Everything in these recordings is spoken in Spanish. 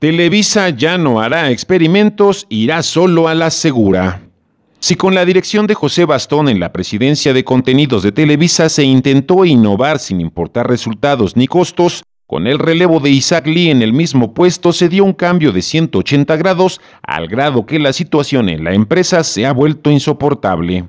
Televisa ya no hará experimentos, irá solo a la segura. Si con la dirección de José Bastón en la presidencia de contenidos de Televisa se intentó innovar sin importar resultados ni costos, con el relevo de Isaac Lee en el mismo puesto se dio un cambio de 180 grados al grado que la situación en la empresa se ha vuelto insoportable.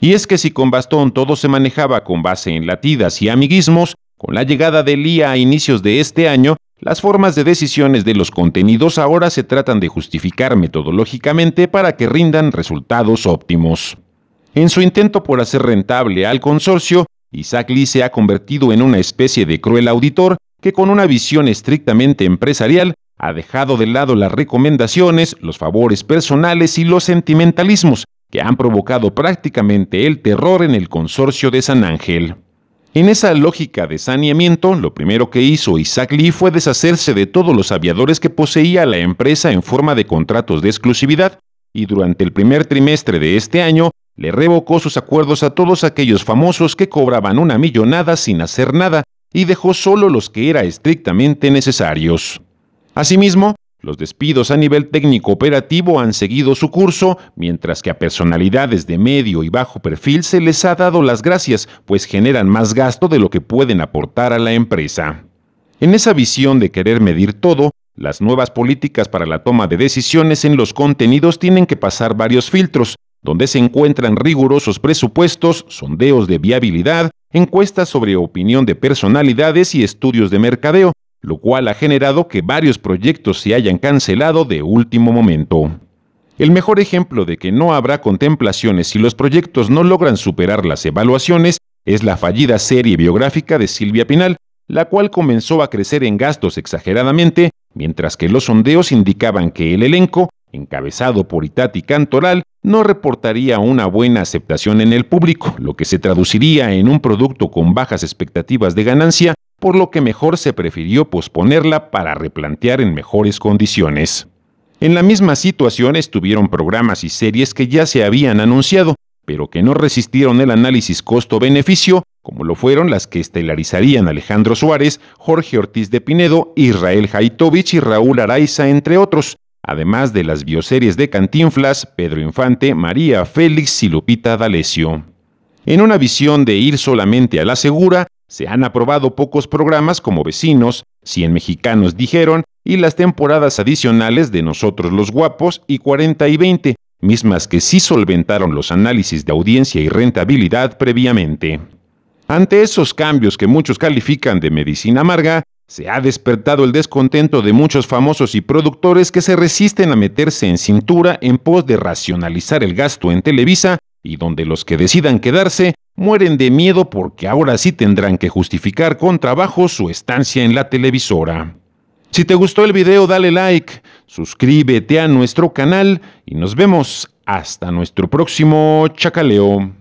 Y es que si con Bastón todo se manejaba con base en latidas y amiguismos, con la llegada de Lee a inicios de este año, las formas de decisiones de los contenidos ahora se tratan de justificar metodológicamente para que rindan resultados óptimos. En su intento por hacer rentable al consorcio, Isaac Lee se ha convertido en una especie de cruel auditor que con una visión estrictamente empresarial ha dejado de lado las recomendaciones, los favores personales y los sentimentalismos que han provocado prácticamente el terror en el consorcio de San Ángel. En esa lógica de saneamiento, lo primero que hizo Isaac Lee fue deshacerse de todos los aviadores que poseía la empresa en forma de contratos de exclusividad y durante el primer trimestre de este año le revocó sus acuerdos a todos aquellos famosos que cobraban una millonada sin hacer nada y dejó solo los que era estrictamente necesarios. Asimismo, los despidos a nivel técnico operativo han seguido su curso, mientras que a personalidades de medio y bajo perfil se les ha dado las gracias, pues generan más gasto de lo que pueden aportar a la empresa. En esa visión de querer medir todo, las nuevas políticas para la toma de decisiones en los contenidos tienen que pasar varios filtros, donde se encuentran rigurosos presupuestos, sondeos de viabilidad, encuestas sobre opinión de personalidades y estudios de mercadeo, lo cual ha generado que varios proyectos se hayan cancelado de último momento. El mejor ejemplo de que no habrá contemplaciones si los proyectos no logran superar las evaluaciones es la fallida serie biográfica de Silvia Pinal, la cual comenzó a crecer en gastos exageradamente, mientras que los sondeos indicaban que el elenco, encabezado por Itati Cantoral, no reportaría una buena aceptación en el público, lo que se traduciría en un producto con bajas expectativas de ganancia por lo que mejor se prefirió posponerla para replantear en mejores condiciones. En la misma situación estuvieron programas y series que ya se habían anunciado, pero que no resistieron el análisis costo-beneficio, como lo fueron las que estelarizarían Alejandro Suárez, Jorge Ortiz de Pinedo, Israel Haitovich y Raúl Araiza, entre otros, además de las bioseries de Cantinflas, Pedro Infante, María Félix y Lupita D'Alessio. En una visión de ir solamente a la segura, se han aprobado pocos programas como Vecinos, 100 mexicanos dijeron, y las temporadas adicionales de Nosotros los Guapos y 40 y 20, mismas que sí solventaron los análisis de audiencia y rentabilidad previamente. Ante esos cambios que muchos califican de medicina amarga, se ha despertado el descontento de muchos famosos y productores que se resisten a meterse en cintura en pos de racionalizar el gasto en Televisa y donde los que decidan quedarse mueren de miedo porque ahora sí tendrán que justificar con trabajo su estancia en la televisora. Si te gustó el video dale like, suscríbete a nuestro canal y nos vemos hasta nuestro próximo chacaleo.